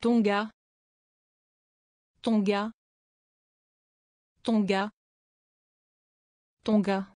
Tonga. Tonga. Tonga. Tonga.